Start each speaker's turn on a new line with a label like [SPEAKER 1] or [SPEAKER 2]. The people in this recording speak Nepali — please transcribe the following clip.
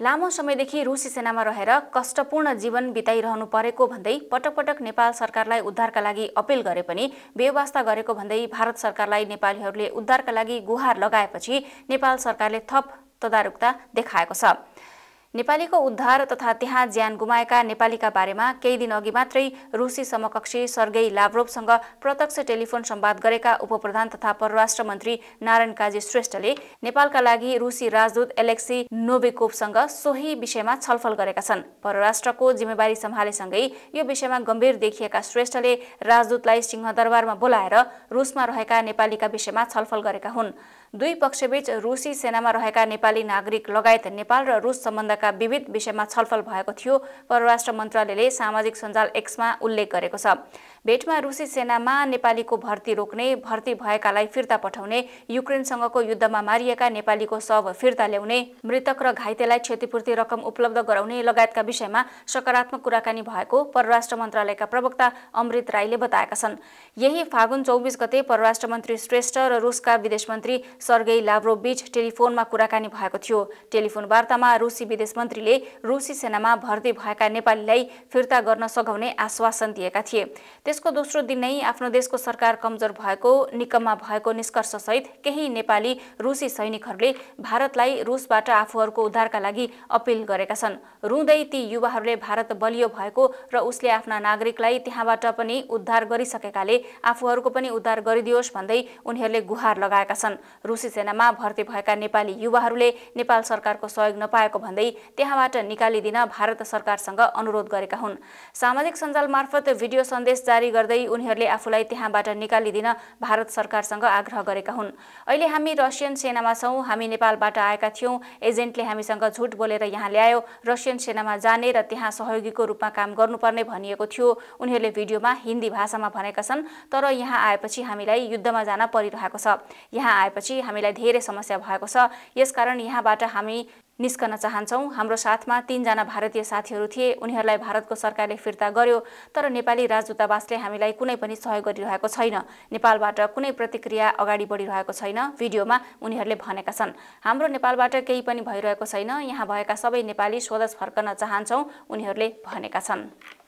[SPEAKER 1] लामो समयदेखि रुसी सेनामा रहेर कष्टपूर्ण जीवन बिताइरहनु परेको भन्दै पटक पटक नेपाल सरकारलाई उद्धारका लागि अपिल गरे पनि व्यवस्था गरेको भन्दै भारत सरकारलाई नेपालीहरूले उद्धारका लागि गुहार लगाएपछि नेपाल सरकारले थप तदारुकता देखाएको छ नेपालीको उद्धार तथा त्यहाँ ज्यान गुमाएका नेपालीका बारेमा केही दिन अघि मात्रै रुसी समकक्षी सर्गेई लाभ्रोभसँग प्रत्यक्ष टेलिफोन सम्वाद गरेका उपप्रधान तथा परराष्ट्र मन्त्री नारायण काजी श्रेष्ठले नेपालका लागि रुसी राजदूत एलेक्सी नोबेकोभसँग सोही विषयमा छलफल गरेका छन् परराष्ट्रको जिम्मेवारी सम्हालेसँगै यो विषयमा गम्भीर देखिएका श्रेष्ठले राजदूतलाई सिंहदरबारमा बोलाएर रुसमा रहेका नेपालीका विषयमा छलफल गरेका हुन् दुई पक्षबीच रुसी सेनामा रहेका नेपाली नागरिक लगायत नेपाल र रुस सम्बन्ध लगायतका विविध विषयमा छलफल भएको थियो परराष्ट्र मन्त्रालयले सामाजिक सञ्जाल एक्समा उल्लेख गरेको छ भेटमा रुसी सेनामा नेपालीको भर्ती रोक्ने भर्ती भएकालाई फिर्ता पठाउने युक्रेनसँगको युद्धमा मारिएका नेपालीको शव फिर्ता ल्याउने मृतक र घाइतेलाई क्षतिपूर्ति रकम उपलब्ध गराउने लगायतका विषयमा सकारात्मक कुराकानी भएको परराष्ट्र मन्त्रालयका प्रवक्ता अमृत राईले बताएका छन् यही फागुन चौबिस गते परराष्ट्र मन्त्री श्रेष्ठ र रुसका विदेश मन्त्री लाभ्रो बीच टेलिफोनमा कुराकानी भएको थियो टेलिफोन वार्तामा रुसी विदेश मन्त्रीले रुसी सेनामा भर्ती भएका नेपालीलाई फिर्ता गर्न सघाउने आश्वासन दिएका थिए त्यसको दोस्रो दिन नै आफ्नो देशको सरकार कमजोर भएको निकममा भएको निष्कर्षसहित केही नेपाली रुसी सैनिकहरूले भारतलाई रुसबाट आफूहरूको उद्धारका लागि अपिल गरेका छन् रुँदै ती युवाहरूले भारत बलियो भएको र उसले आफ्ना नागरिकलाई त्यहाँबाट पनि उद्धार गरिसकेकाले आफूहरूको पनि उद्धार गरिदियोस् भन्दै उनीहरूले गुहार लगाएका छन् रुसी सेनामा भर्ती भएका नेपाली युवाहरूले नेपाल सरकारको सहयोग नपाएको भन्दै त्यहाँबाट निकालिदिन भारत सरकारसँग अनुरोध गरेका हुन् सामाजिक सञ्जाल मार्फत भिडियो सन्देश जारी जारी गर्दै उनीहरूले आफूलाई त्यहाँबाट निकालिदिन भारत सरकारसँग आग्रह गरेका हुन् अहिले हामी रसियन सेनामा छौँ हामी नेपालबाट आएका थियौँ एजेन्टले हामीसँग झुट बोलेर यहाँ ल्यायो रसियन सेनामा जाने र त्यहाँ सहयोगीको रूपमा काम गर्नुपर्ने भनिएको थियो उनीहरूले भिडियोमा हिन्दी भाषामा भनेका छन् तर यहाँ आएपछि हामीलाई युद्धमा जान परिरहेको छ यहाँ आएपछि हामीलाई धेरै समस्या भएको छ यसकारण यहाँबाट हामी निस्कन चाहन्छौँ हाम्रो साथमा तिनजना भारतीय साथीहरू थिए उनीहरूलाई भारतको सरकारले फिर्ता गर्यो तर नेपाली राजदूतावासले हामीलाई कुनै पनि सहयोग गरिरहेको छैन नेपालबाट कुनै प्रतिक्रिया अगाडि बढिरहेको छैन भिडियोमा उनीहरूले भनेका छन् हाम्रो नेपालबाट केही पनि भइरहेको छैन यहाँ भएका सबै नेपाली स्वदेश फर्कन चाहन्छौँ उनीहरूले भनेका छन्